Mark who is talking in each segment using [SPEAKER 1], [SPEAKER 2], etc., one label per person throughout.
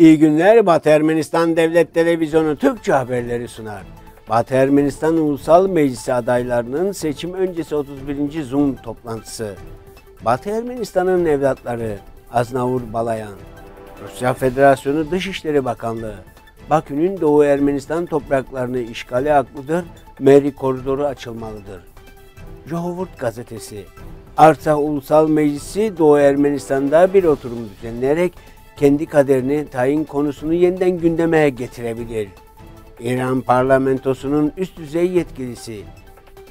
[SPEAKER 1] İyi günler Batı Ermenistan Devlet Televizyonu Türkçe haberleri sunar. Batı Ermenistan Ulusal Meclisi adaylarının seçim öncesi 31. Zoom toplantısı. Batı Ermenistan'ın evlatları Aznavur Balayan, Rusya Federasyonu Dışişleri Bakanlığı, Bakü'nün Doğu Ermenistan topraklarını işgali haklıdır, Meri koridoru açılmalıdır. Johovurt gazetesi, Arta Ulusal Meclisi Doğu Ermenistan'da bir oturum düzenleyerek kendi kaderini tayin konusunu yeniden gündeme getirebilir. İran parlamentosunun üst düzey yetkilisi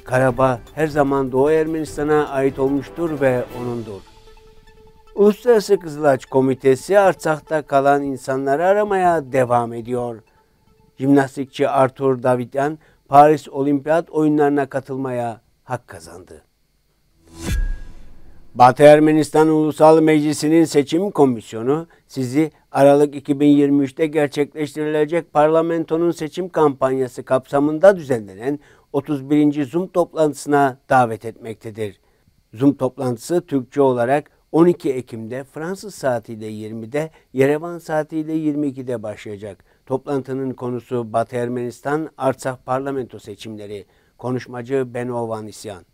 [SPEAKER 1] Karabağ her zaman Doğu Ermenistan'a ait olmuştur ve onundur. Uluslararası Kızılaç Komitesi Artsak'ta kalan insanları aramaya devam ediyor. Jimnastikçi Arthur Davidyan Paris Olimpiyat oyunlarına katılmaya hak kazandı. Batı Ermenistan Ulusal Meclisi'nin seçim komisyonu sizi Aralık 2023'te gerçekleştirilecek parlamentonun seçim kampanyası kapsamında düzenlenen 31. Zoom toplantısına davet etmektedir. Zoom toplantısı Türkçe olarak 12 Ekim'de Fransız saatiyle 20'de, Yerevan saatiyle 22'de başlayacak. Toplantının konusu Batı Ermenistan Artsakh parlamento seçimleri. Konuşmacı Beno Vanisyan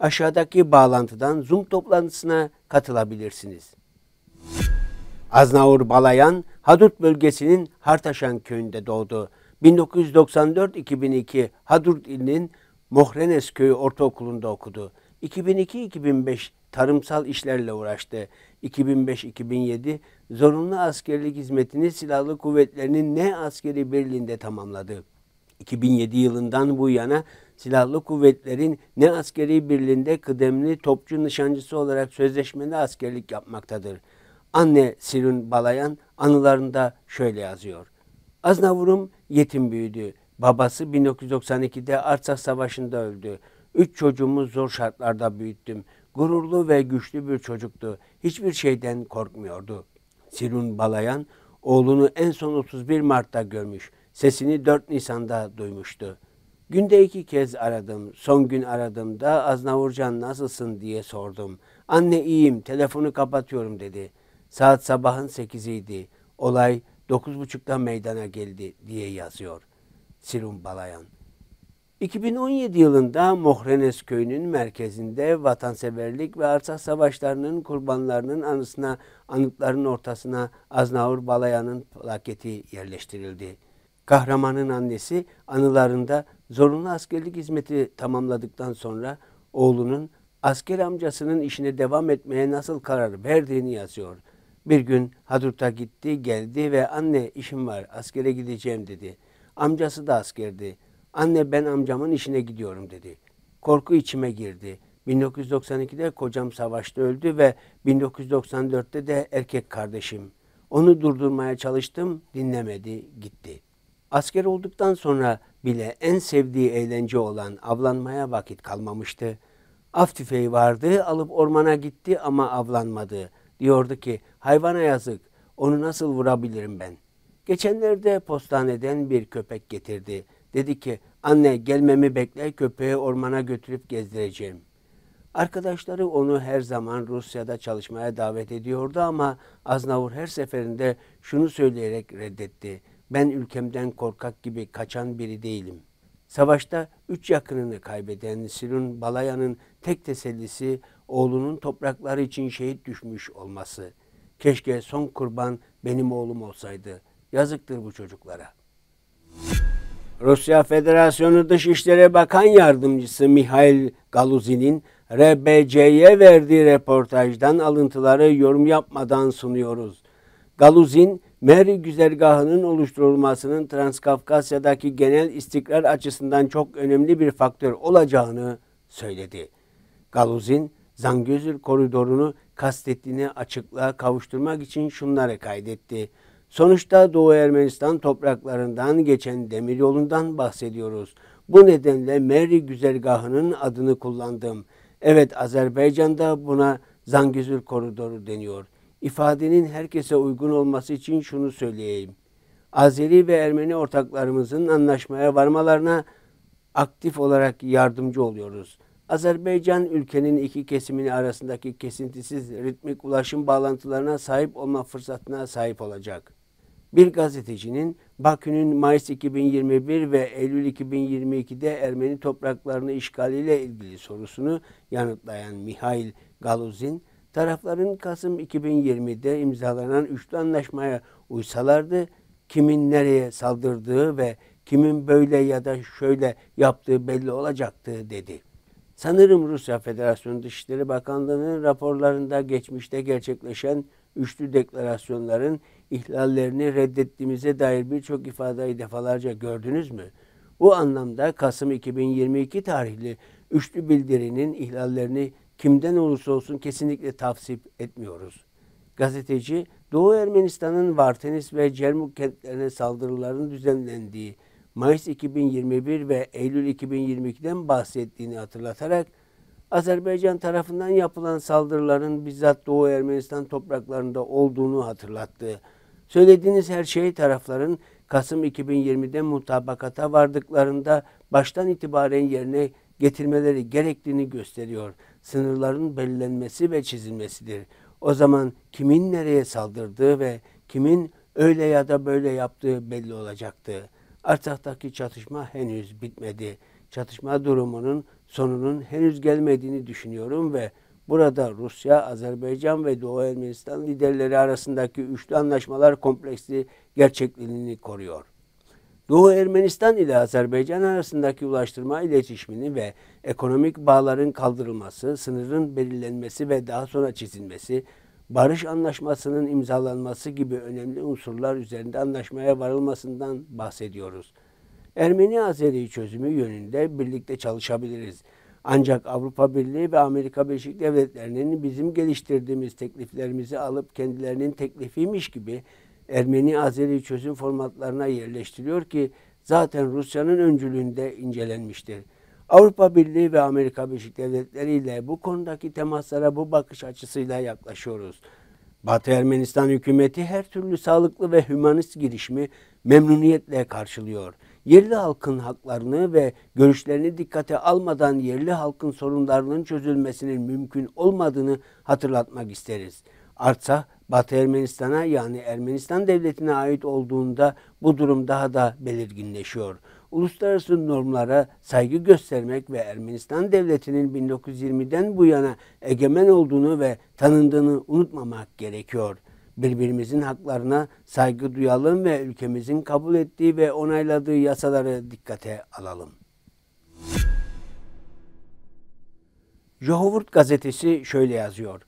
[SPEAKER 1] aşağıdaki bağlantıdan Zoom toplantısına katılabilirsiniz. Aznavur Balayan, Hadut bölgesinin Hartaşan köyünde doğdu. 1994-2002 Hadut ilinin Mohrenes köyü ortaokulunda okudu. 2002-2005 tarımsal işlerle uğraştı. 2005-2007 zorunlu askerlik hizmetini silahlı kuvvetlerinin ne askeri birliğinde tamamladı. 2007 yılından bu yana silahlı kuvvetlerin ne askeri birliğinde kıdemli topçu nişancısı olarak sözleşmeli askerlik yapmaktadır. Anne Sirün Balayan anılarında şöyle yazıyor. Aznavurum yetim büyüdü. Babası 1992'de Artsakh Savaşı'nda öldü. Üç çocuğumu zor şartlarda büyüttüm. Gururlu ve güçlü bir çocuktu. Hiçbir şeyden korkmuyordu. Sirun Balayan oğlunu en son 31 Mart'ta görmüş. Sesini 4 Nisan'da duymuştu. Günde iki kez aradım. Son gün aradım da Aznavurcan nasılsın diye sordum. Anne iyiyim, telefonu kapatıyorum dedi. Saat sabahın sekiziydi. Olay dokuz buçukta meydana geldi diye yazıyor. Silum Balayan. 2017 yılında Mohrenes köyünün merkezinde vatanseverlik ve arsa savaşlarının kurbanlarının anısına, anıtların ortasına Aznavur Balayan'ın plaketi yerleştirildi kahramanın annesi anılarında zorunlu askerlik hizmeti tamamladıktan sonra oğlunun asker amcasının işine devam etmeye nasıl karar verdiğini yazıyor. Bir gün Hadrut'a gitti, geldi ve anne işim var, askere gideceğim dedi. Amcası da askerdi. Anne ben amcamın işine gidiyorum dedi. Korku içime girdi. 1992'de kocam savaşta öldü ve 1994'te de erkek kardeşim. Onu durdurmaya çalıştım, dinlemedi, gitti.'' Asker olduktan sonra bile en sevdiği eğlence olan avlanmaya vakit kalmamıştı. Af tüfeği vardı, alıp ormana gitti ama avlanmadı. Diyordu ki, hayvana yazık, onu nasıl vurabilirim ben? Geçenlerde postaneden bir köpek getirdi. Dedi ki, anne gelmemi bekle, köpeği ormana götürüp gezdireceğim. Arkadaşları onu her zaman Rusya'da çalışmaya davet ediyordu ama Aznavur her seferinde şunu söyleyerek reddetti. Ben ülkemden korkak gibi kaçan biri değilim. Savaşta üç yakınını kaybeden Sirun Balaya'nın tek tesellisi oğlunun toprakları için şehit düşmüş olması. Keşke son kurban benim oğlum olsaydı. Yazıktır bu çocuklara. Rusya Federasyonu Dışişleri Bakan Yardımcısı Mihail Galuzin'in RBC'ye verdiği röportajdan alıntıları yorum yapmadan sunuyoruz. Galuzin, Meri güzergahının oluşturulmasının Transkafkasya'daki genel istikrar açısından çok önemli bir faktör olacağını söyledi. Galuzin, Zangözür koridorunu kastettiğini açıklığa kavuşturmak için şunları kaydetti. Sonuçta Doğu Ermenistan topraklarından geçen demir yolundan bahsediyoruz. Bu nedenle Meri güzergahının adını kullandım. Evet Azerbaycan'da buna Zangözür koridoru deniyor.'' ifadenin herkese uygun olması için şunu söyleyeyim. Azeri ve Ermeni ortaklarımızın anlaşmaya varmalarına aktif olarak yardımcı oluyoruz. Azerbaycan ülkenin iki kesimini arasındaki kesintisiz ritmik ulaşım bağlantılarına sahip olma fırsatına sahip olacak. Bir gazetecinin Bakü'nün Mayıs 2021 ve Eylül 2022'de Ermeni topraklarını işgaliyle ilgili sorusunu yanıtlayan Mihail Galuzin, Tarafların Kasım 2020'de imzalanan üçlü anlaşmaya uysalardı, kimin nereye saldırdığı ve kimin böyle ya da şöyle yaptığı belli olacaktı dedi. Sanırım Rusya Federasyonu Dışişleri Bakanlığı'nın raporlarında geçmişte gerçekleşen üçlü deklarasyonların ihlallerini reddettiğimize dair birçok ifadeyi defalarca gördünüz mü? Bu anlamda Kasım 2022 tarihli üçlü bildirinin ihlallerini kimden olursa olsun kesinlikle tavsip etmiyoruz. Gazeteci Doğu Ermenistan'ın Vartenis ve Cermuk kentlerine saldırıların düzenlendiği Mayıs 2021 ve Eylül 2022'den bahsettiğini hatırlatarak Azerbaycan tarafından yapılan saldırıların bizzat Doğu Ermenistan topraklarında olduğunu hatırlattı. Söylediğiniz her şey tarafların Kasım 2020'de mutabakata vardıklarında baştan itibaren yerine getirmeleri gerektiğini gösteriyor.'' sınırların belirlenmesi ve çizilmesidir. O zaman kimin nereye saldırdığı ve kimin öyle ya da böyle yaptığı belli olacaktı. Artsaktaki çatışma henüz bitmedi. Çatışma durumunun sonunun henüz gelmediğini düşünüyorum ve burada Rusya, Azerbaycan ve Doğu Ermenistan liderleri arasındaki üçlü anlaşmalar kompleksi gerçekliğini koruyor. Doğu Ermenistan ile Azerbaycan arasındaki ulaştırma iletişimini ve ekonomik bağların kaldırılması, sınırın belirlenmesi ve daha sonra çizilmesi, barış anlaşmasının imzalanması gibi önemli unsurlar üzerinde anlaşmaya varılmasından bahsediyoruz. Ermeni-Azeri çözümü yönünde birlikte çalışabiliriz. Ancak Avrupa Birliği ve Amerika Birleşik Devletleri'nin bizim geliştirdiğimiz tekliflerimizi alıp kendilerinin teklifiymiş gibi Ermeni-Azeri çözüm formatlarına yerleştiriyor ki zaten Rusya'nın öncülüğünde incelenmiştir. Avrupa Birliği ve Amerika Birleşik Devletleri ile bu konudaki temaslara bu bakış açısıyla yaklaşıyoruz. Batı Ermenistan hükümeti her türlü sağlıklı ve hümanist girişimi memnuniyetle karşılıyor. Yerli halkın haklarını ve görüşlerini dikkate almadan yerli halkın sorunlarının çözülmesinin mümkün olmadığını hatırlatmak isteriz. Artsah Batı Ermenistan'a yani Ermenistan devletine ait olduğunda bu durum daha da belirginleşiyor. Uluslararası normlara saygı göstermek ve Ermenistan devletinin 1920'den bu yana egemen olduğunu ve tanındığını unutmamak gerekiyor. Birbirimizin haklarına saygı duyalım ve ülkemizin kabul ettiği ve onayladığı yasaları dikkate alalım. Johovurt gazetesi şöyle yazıyor.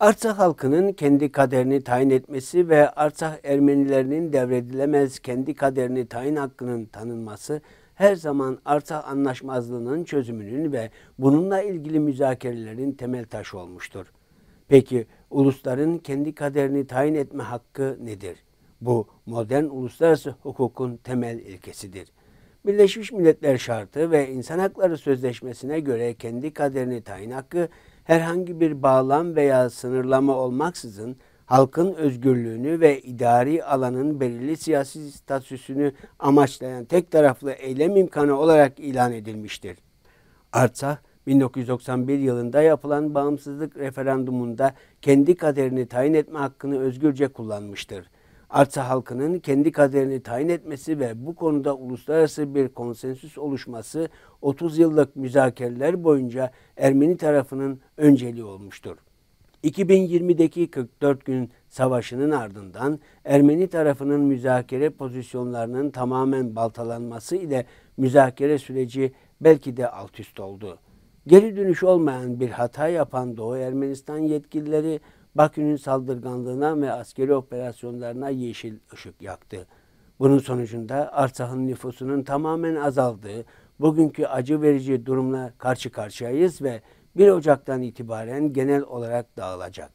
[SPEAKER 1] Artsakh halkının kendi kaderini tayin etmesi ve Artsakh Ermenilerinin devredilemez kendi kaderini tayin hakkının tanınması her zaman Artsakh anlaşmazlığının çözümünün ve bununla ilgili müzakerelerin temel taşı olmuştur. Peki ulusların kendi kaderini tayin etme hakkı nedir? Bu modern uluslararası hukukun temel ilkesidir. Birleşmiş Milletler Şartı ve İnsan Hakları Sözleşmesi'ne göre kendi kaderini tayin hakkı herhangi bir bağlam veya sınırlama olmaksızın halkın özgürlüğünü ve idari alanın belirli siyasi statüsünü amaçlayan tek taraflı eylem imkanı olarak ilan edilmiştir. Artsakh 1991 yılında yapılan bağımsızlık referandumunda kendi kaderini tayin etme hakkını özgürce kullanmıştır arsa halkının kendi kaderini tayin etmesi ve bu konuda uluslararası bir konsensüs oluşması 30 yıllık müzakereler boyunca Ermeni tarafının önceliği olmuştur. 2020'deki 44 gün savaşının ardından Ermeni tarafının müzakere pozisyonlarının tamamen baltalanması ile müzakere süreci belki de alt üst oldu. Geri dönüş olmayan bir hata yapan Doğu Ermenistan yetkilileri Bakü'nün saldırganlığına ve askeri operasyonlarına yeşil ışık yaktı. Bunun sonucunda Arsahan nüfusunun tamamen azaldığı, bugünkü acı verici durumla karşı karşıyayız ve 1 Ocak'tan itibaren genel olarak dağılacak.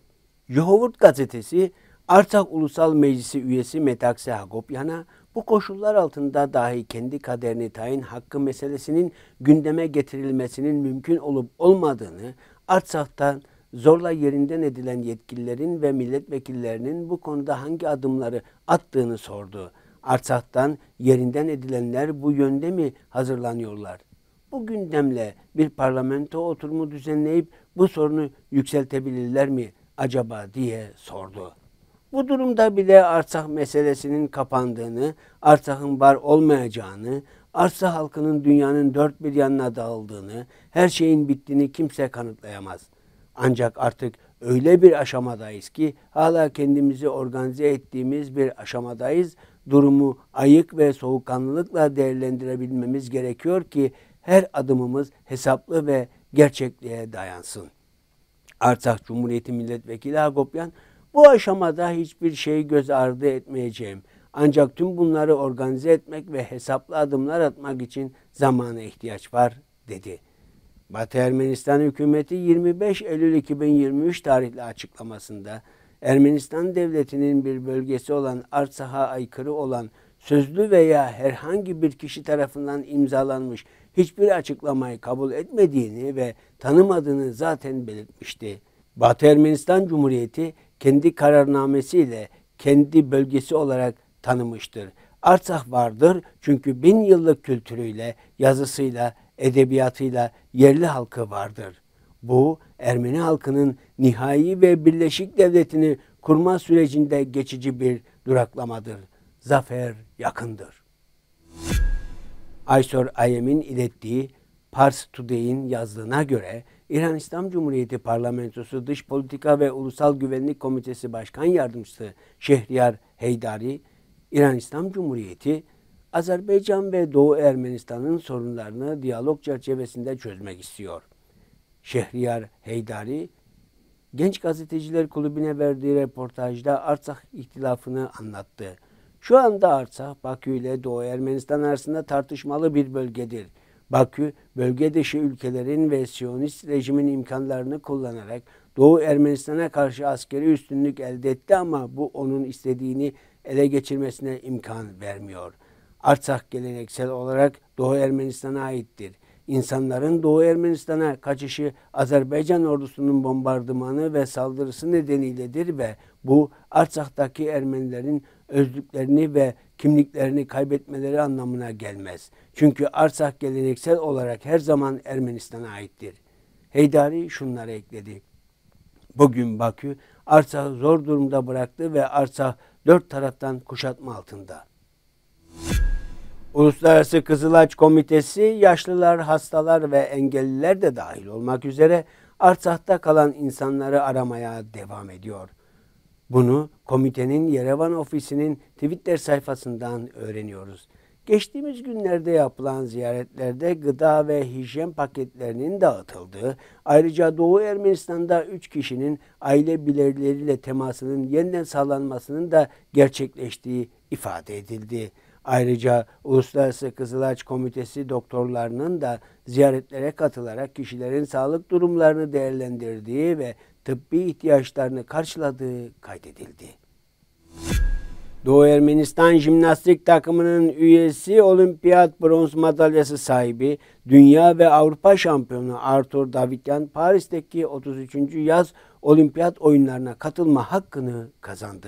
[SPEAKER 1] Yehovurt gazetesi Arsak Ulusal Meclisi üyesi Metakse Hagopyan'a bu koşullar altında dahi kendi kaderini tayin hakkı meselesinin gündeme getirilmesinin mümkün olup olmadığını, Arsak'tan zorla yerinden edilen yetkililerin ve milletvekillerinin bu konuda hangi adımları attığını sordu. Artsak'tan yerinden edilenler bu yönde mi hazırlanıyorlar? Bu gündemle bir parlamento oturumu düzenleyip bu sorunu yükseltebilirler mi acaba diye sordu. Bu durumda bile Arsak meselesinin kapandığını, Arsak'ın var olmayacağını, Arsak halkının dünyanın dört bir yanına dağıldığını, her şeyin bittiğini kimse kanıtlayamaz. Ancak artık öyle bir aşamadayız ki hala kendimizi organize ettiğimiz bir aşamadayız. Durumu ayık ve soğukkanlılıkla değerlendirebilmemiz gerekiyor ki her adımımız hesaplı ve gerçekliğe dayansın. Arsak Cumhuriyeti Milletvekili Agopyan, bu aşamada hiçbir şeyi göz ardı etmeyeceğim. Ancak tüm bunları organize etmek ve hesaplı adımlar atmak için zamana ihtiyaç var dedi. Batı Ermenistan hükümeti 25 Eylül 2023 tarihli açıklamasında Ermenistan devletinin bir bölgesi olan Artsaha aykırı olan sözlü veya herhangi bir kişi tarafından imzalanmış hiçbir açıklamayı kabul etmediğini ve tanımadığını zaten belirtmişti. Batı Ermenistan Cumhuriyeti kendi kararnamesiyle kendi bölgesi olarak tanımıştır. Artsakh vardır çünkü bin yıllık kültürüyle, yazısıyla, edebiyatıyla yerli halkı vardır. Bu Ermeni halkının nihai ve birleşik devletini kurma sürecinde geçici bir duraklamadır. Zafer yakındır. Aysor Ayem'in ilettiği Pars Today'in yazdığına göre İran İslam Cumhuriyeti Parlamentosu Dış Politika ve Ulusal Güvenlik Komitesi Başkan Yardımcısı Şehriyar Heydari İran İslam Cumhuriyeti Azerbaycan ve Doğu Ermenistan'ın sorunlarını diyalog çerçevesinde çözmek istiyor. Şehriyar Heydari Genç Gazeteciler Kulübü'ne verdiği reportajda Artsakh ihtilafını anlattı. Şu anda Artsakh Bakü ile Doğu Ermenistan arasında tartışmalı bir bölgedir. Bakü, bölge dışı ülkelerin ve Siyonist rejimin imkanlarını kullanarak Doğu Ermenistan'a karşı askeri üstünlük elde etti ama bu onun istediğini ele geçirmesine imkan vermiyor. Artsakh geleneksel olarak Doğu Ermenistan'a aittir. İnsanların Doğu Ermenistan'a kaçışı Azerbaycan ordusunun bombardımanı ve saldırısı nedeniyledir ve bu Artsak'taki Ermenilerin özlüklerini ve kimliklerini kaybetmeleri anlamına gelmez. Çünkü Arsak geleneksel olarak her zaman Ermenistan'a aittir. Heydari şunları ekledi. Bugün Bakü Arsak'ı zor durumda bıraktı ve Arsak dört taraftan kuşatma altında. Uluslararası Kızılaç Komitesi yaşlılar, hastalar ve engelliler de dahil olmak üzere Artsah'ta kalan insanları aramaya devam ediyor. Bunu komitenin Yerevan ofisinin Twitter sayfasından öğreniyoruz. Geçtiğimiz günlerde yapılan ziyaretlerde gıda ve hijyen paketlerinin dağıtıldığı, ayrıca Doğu Ermenistan'da 3 kişinin aile bireyleriyle temasının yeniden sağlanmasının da gerçekleştiği ifade edildi. Ayrıca Uluslararası Kızılaç Komitesi doktorlarının da ziyaretlere katılarak kişilerin sağlık durumlarını değerlendirdiği ve tıbbi ihtiyaçlarını karşıladığı kaydedildi. Doğu Ermenistan jimnastik takımının üyesi olimpiyat bronz madalyası sahibi, dünya ve Avrupa şampiyonu Arthur Davidyan Paris'teki 33. yaz olimpiyat oyunlarına katılma hakkını kazandı.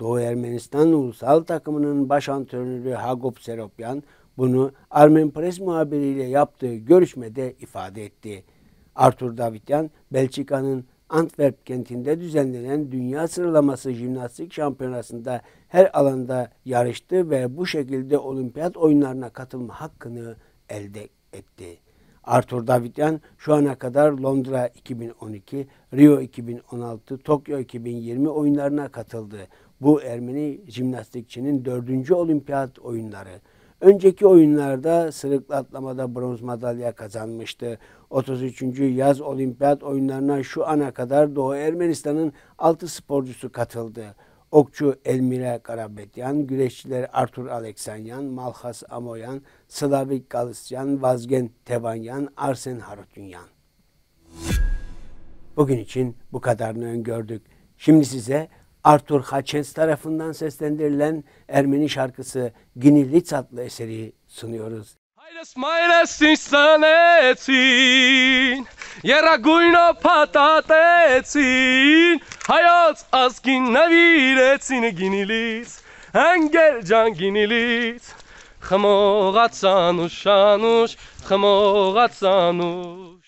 [SPEAKER 1] Doğu Ermenistan ulusal takımının baş antrenörü Hagop Seropyan bunu Armen Press muhabiriyle yaptığı görüşmede ifade etti. Arthur Davidyan, Belçika'nın Antwerp kentinde düzenlenen dünya sıralaması jimnastik şampiyonasında her alanda yarıştı ve bu şekilde olimpiyat oyunlarına katılma hakkını elde etti. Arthur Davidyan şu ana kadar Londra 2012, Rio 2016, Tokyo 2020 oyunlarına katıldı. Bu Ermeni jimnastikçinin dördüncü olimpiyat oyunları. Önceki oyunlarda sırıkla atlamada bronz madalya kazanmıştı. 33. yaz olimpiyat oyunlarına şu ana kadar Doğu Ermenistan'ın 6 sporcusu katıldı. Okçu Elmira Karabetyan, güreşçiler Artur Aleksanyan, Malhas Amoyan, Slavik Galisyan, Vazgen Tevanyan, Arsen Harutunyan. Bugün için bu kadarını öngördük. Şimdi size Արտուր Խաչենց tarafından seslendirilen Ermeni şarkısı Ginilit adlı eseri sunuyoruz. Հայրս մայրս ինձ ծնեցին, երագույնով պատատեցին, հայոց ազգին նվիրեցին գինիլից, ընգել ջան գինիլից, խմողացանուշ, անուշ, խմողացանուշ։